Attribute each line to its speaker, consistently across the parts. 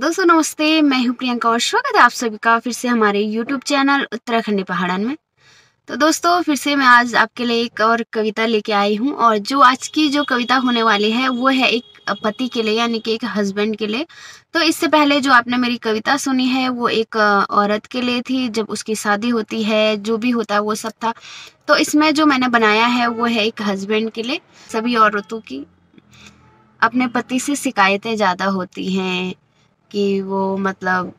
Speaker 1: दोस्तों नमस्ते मैं हूं प्रियंका और स्वागत है आप सभी का फिर से हमारे यूट्यूब चैनल उत्तराखंड पहाड़न में तो दोस्तों फिर से मैं आज आपके लिए एक और कविता लेके आई हूं और जो आज की जो कविता होने वाली है वो है एक पति के लिए यानी कि एक हस्बैंड के लिए तो इससे पहले जो आपने मेरी कविता सुनी है वो एक औरत के लिए थी जब उसकी शादी होती है जो भी होता है वो सब था तो इसमें जो मैंने बनाया है वो है एक हस्बैंड के लिए सभी औरतों की अपने पति से शिकायतें ज़्यादा होती हैं कि वो मतलब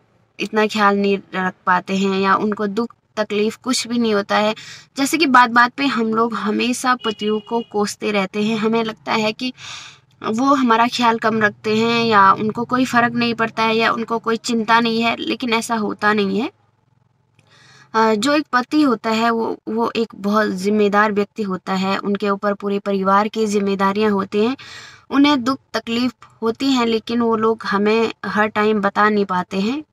Speaker 1: इतना ख्याल नहीं रख पाते हैं या उनको दुख तकलीफ कुछ भी नहीं होता है जैसे कि बात बात पे हम लोग हमेशा पतियों को कोसते रहते हैं हमें लगता है कि वो हमारा ख्याल कम रखते हैं या उनको कोई फ़र्क नहीं पड़ता है या उनको कोई चिंता नहीं है लेकिन ऐसा होता नहीं है जो एक पति होता है वो वो एक बहुत ज़िम्मेदार व्यक्ति होता है उनके ऊपर पूरे परिवार की जिम्मेदारियां होती हैं उन्हें दुख तकलीफ होती हैं लेकिन वो लोग हमें हर टाइम बता नहीं पाते हैं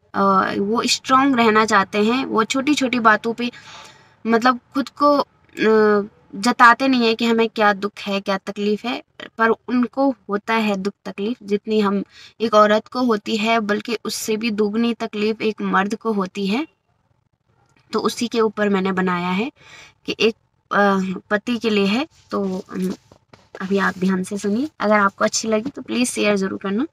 Speaker 1: वो स्ट्रांग रहना चाहते हैं वो छोटी छोटी बातों पे मतलब खुद को जताते नहीं है कि हमें क्या दुख है क्या तकलीफ़ है पर उनको होता है दुख तकलीफ़ जितनी हम एक औरत को होती है बल्कि उससे भी दुगनी तकलीफ़ एक मर्द को होती है तो उसी के ऊपर मैंने बनाया है कि एक पति के लिए है तो अभी आप ध्यान से सुनिए अगर आपको अच्छी लगी तो प्लीज़ शेयर ज़रूर करना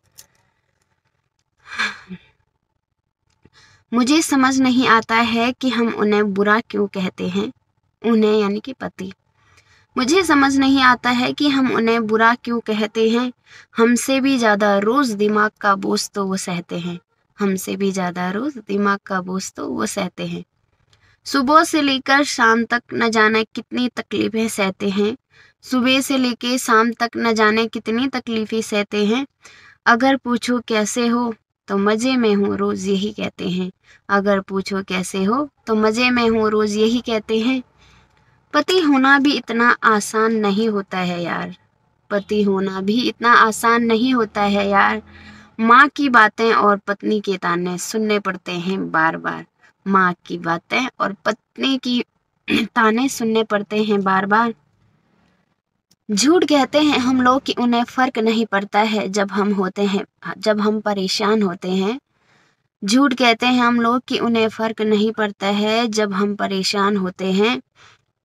Speaker 1: मुझे समझ नहीं आता है कि हम उन्हें बुरा क्यों कहते हैं उन्हें यानी कि पति मुझे समझ नहीं आता है कि हम उन्हें बुरा क्यों कहते हैं हमसे भी ज़्यादा रोज़ दिमाग का बोझ तो वो सहते हैं हमसे भी ज़्यादा रोज़ दिमाग का बोझ तो वो सहते हैं सुबह से लेकर शाम तक न जाना कितनी तकलीफ़ें सहते हैं सुबह से लेके शाम तक न जाने कितनी तकलीफ़ें सहते हैं अगर पूछो कैसे हो तो मज़े में हूँ रोज़ यही कहते हैं अगर पूछो कैसे हो तो मज़े में हूँ रोज़ यही कहते हैं पति होना भी इतना आसान नहीं होता है यार पति होना भी इतना आसान नहीं होता है यार माँ की बातें और पत्नी के ताने सुनने पड़ते हैं बार बार माँ की बातें और पत्नी की ताने सुनने पड़ते हैं बार बार झूठ कहते हैं हम लोग कि उन्हें फ़र्क नहीं पड़ता है जब हम होते हैं जब हम परेशान होते हैं झूठ कहते हैं हम लोग कि उन्हें फ़र्क नहीं पड़ता है जब हम परेशान होते हैं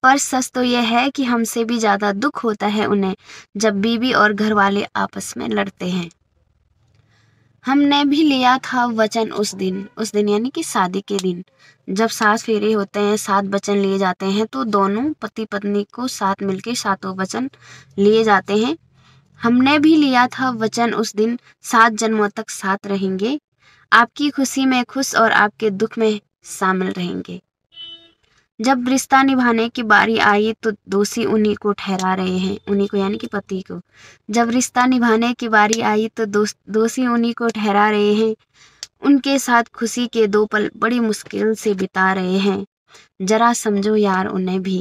Speaker 1: पर सच तो यह है कि हमसे भी ज़्यादा दुख होता है उन्हें जब बीवी और घर वाले आपस में लड़ते हैं हमने भी लिया था वचन उस दिन उस दिन यानी कि शादी के दिन जब सास फेरे होते हैं सात वचन लिए जाते हैं तो दोनों पति पत्नी को साथ मिलके सातों वचन लिए जाते हैं हमने भी लिया था वचन उस दिन सात जन्मों तक साथ रहेंगे आपकी खुशी में खुश और आपके दुख में शामिल रहेंगे जब रिश्ता निभाने की बारी आई तो दोषी उन्हीं को ठहरा रहे हैं उन्हीं को यानी कि पति को जब रिश्ता निभाने की बारी आई तो दोषी उन्हीं को ठहरा रहे हैं उनके साथ खुशी के दो पल बड़ी मुश्किल से बिता रहे हैं जरा समझो यार उन्हें भी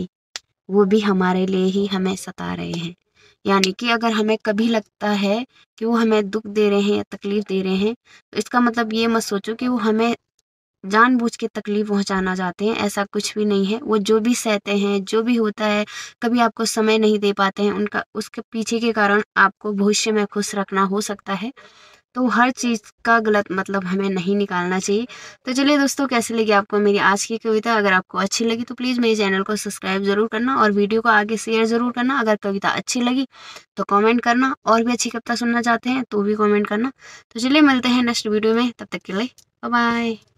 Speaker 1: वो भी हमारे लिए ही हमें सता रहे हैं यानी कि अगर हमें कभी लगता है कि वो हमें दुख दे रहे हैं या तकलीफ दे रहे हैं तो इसका मतलब ये मत सोचो कि वो हमें जानबूझ के तकलीफ पहुंचाना चाहते हैं ऐसा कुछ भी नहीं है वो जो भी सहते हैं जो भी होता है कभी आपको समय नहीं दे पाते हैं उनका उसके पीछे के कारण आपको भविष्य में खुश रखना हो सकता है तो हर चीज़ का गलत मतलब हमें नहीं निकालना चाहिए तो चलिए दोस्तों कैसे लगी आपको मेरी आज की कविता अगर आपको अच्छी लगी तो प्लीज़ मेरे चैनल को सब्सक्राइब ज़रूर करना और वीडियो को आगे शेयर ज़रूर करना अगर कविता अच्छी लगी तो कमेंट करना और भी अच्छी कविता सुनना चाहते हैं तो भी कमेंट करना तो चलिए मिलते हैं नेक्स्ट वीडियो में तब तक के लिए बाय